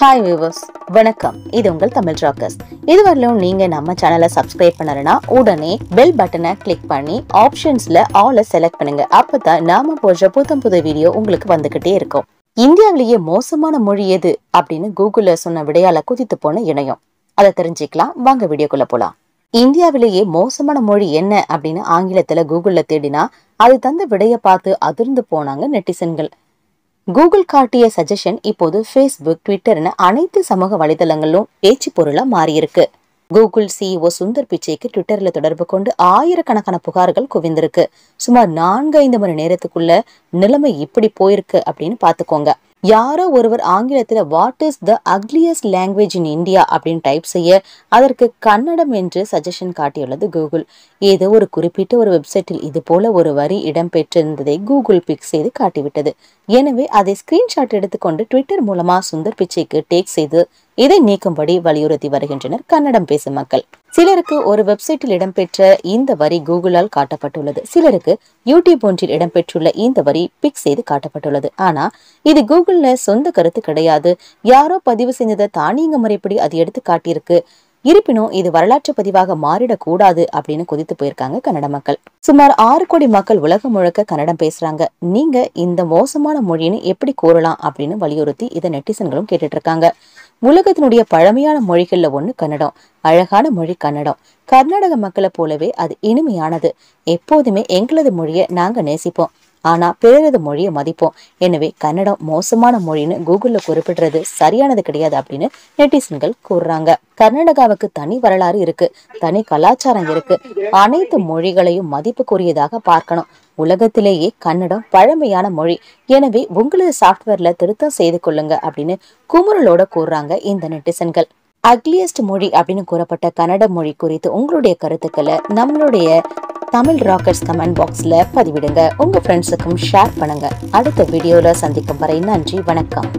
hi viewers வணக்கம் இது உங்கள் தமிழ் ராக்கர்ஸ் இதுவரையிலும் நீங்கள் நம்ம சேனலை சப்ஸ்கிரைப் பண்ணலன்னா உடனே பெல் பட்டனை கிளிக் பண்ணி ஆப்ஷன்ஸில் ஆலை செலக்ட் பண்ணுங்க அப்போ தான் நாம போடுற புது புது வீடியோ உங்களுக்கு வந்துகிட்டே இருக்கும் இந்தியாவிலேயே மோசமான மொழி எது அப்படின்னு கூகுளில் சொன்ன விடையால குதித்து போன இணையம் அதை தெரிஞ்சுக்கலாம் வாங்க வீடியோக்குள்ளே போகலாம் இந்தியாவிலேயே மோசமான மொழி என்ன அப்படின்னு ஆங்கிலத்தில் கூகுளில் தேடினா அது தந்த விடையை பார்த்து அதிர்ந்து போனாங்க நெட்டிசன்கள் கூகுள் காட்டிய சஜஷன் இப்போது ஃபேஸ்புக் ட்விட்டர்னு அனைத்து சமூக வலைதளங்களிலும் பேச்சு பொருளா மாறியிருக்கு கூகுள் சிஇஓ e சுந்தர் பிச்சைக்கு ட்விட்டர்ல தொடர்பு கொண்டு ஆயிரக்கணக்கான புகார்கள் குவிந்திருக்கு சுமார் நான்கு ஐந்து மணி நேரத்துக்குள்ள நிலைமை இப்படி போயிருக்கு அப்படின்னு பாத்துக்கோங்க யாரோ ஒருவர் ஆங்கிலத்தில் what is the ugliest language in India அப்படின்னு டைப் செய்ய அதற்கு கன்னடம் என்று சஜஷன் காட்டியுள்ளது கூகுள் ஏதோ ஒரு குறிப்பிட்ட ஒரு வெப்சைட்டில் இது போல ஒரு வரி இடம்பெற்றிருந்ததை கூகுள் பிக் செய்து காட்டிவிட்டது எனவே அதை ஸ்கிரீன்ஷாட் எடுத்துக்கொண்டு ட்விட்டர் மூலமா சுந்தர் பிச்சைக்கு டேக் செய்து இதை நீக்கும்படி வலியுறுத்தி வருகின்றனர் கன்னடம் பேசும் மக்கள் சிலருக்கு ஒரு வெப்சைட்டில் இடம்பெற்ற இந்த வரி கூகுளால் காட்டப்பட்டுள்ளது சிலருக்கு யூடியூப் ஒன்றில் இடம்பெற்றுள்ள இந்த வரி பிக் செய்து காட்டப்பட்டுள்ளது ஆனா இது கூகுள்ல சொந்த கருத்து கிடையாது யாரோ பதிவு செஞ்சதை தானியங்க முறைப்படி அது எடுத்து காட்டியிருக்கு இருப்பினும் இது வரலாற்று பதிவாக மாறிடக்கூடாது அப்படின்னு குதித்து போயிருக்காங்க கன்னட மக்கள் சுமார் ஆறு கோடி மக்கள் உலகம் முழுக்க கன்னடம் பேசுறாங்க நீங்க இந்த மோசமான மொழின்னு எப்படி கூறலாம் அப்படின்னு வலியுறுத்தி இதை நெட்டிசன்களும் கேட்டுட்டு இருக்காங்க உலகத்தினுடைய பழமையான மொழிகளில் ஒன்று கன்னடம் அழகான மொழி கன்னடம் கர்நாடக மக்களை போலவே அது இனிமையானது எப்போதுமே எங்களது மொழியை நாங்கள் நேசிப்போம் ஆனா பிறரது மொழியை மதிப்போம் எனவே கன்னடம் மோசமான மொழின்னு கூகுள்ல குறிப்பிடுறது சரியானது கிடையாது அப்படின்னு நெட்டிசன்கள் கூறுறாங்க கர்நாடகாவுக்கு தனி வரலாறு இருக்கு தனி கலாச்சாரம் இருக்கு அனைத்து மொழிகளையும் மதிப்புக்குரியதாக பார்க்கணும் உலகத்திலேயே கன்னடம் பழமையான மொழி எனவே உங்களது சாஃப்ட்வேர்ல திருத்தம் செய்து கொள்ளுங்க அப்படின்னு குமுறலோட கூறுறாங்க இந்த நெட்டிசன்கள் அக்லியஸ்ட் மொழி அப்படின்னு கூறப்பட்ட கன்னட மொழி குறித்து உங்களுடைய கருத்துக்களை நம்மளுடைய தமிழ் ராக்கர்ஸ் கமெண்ட் பாக்ஸில் பதிவிடுங்க உங்கள் ஃப்ரெண்ட்ஸுக்கும் ஷேர் பண்ணுங்கள் அடுத்த வீடியோவில் சந்திக்கும் வரை நன்றி வணக்கம்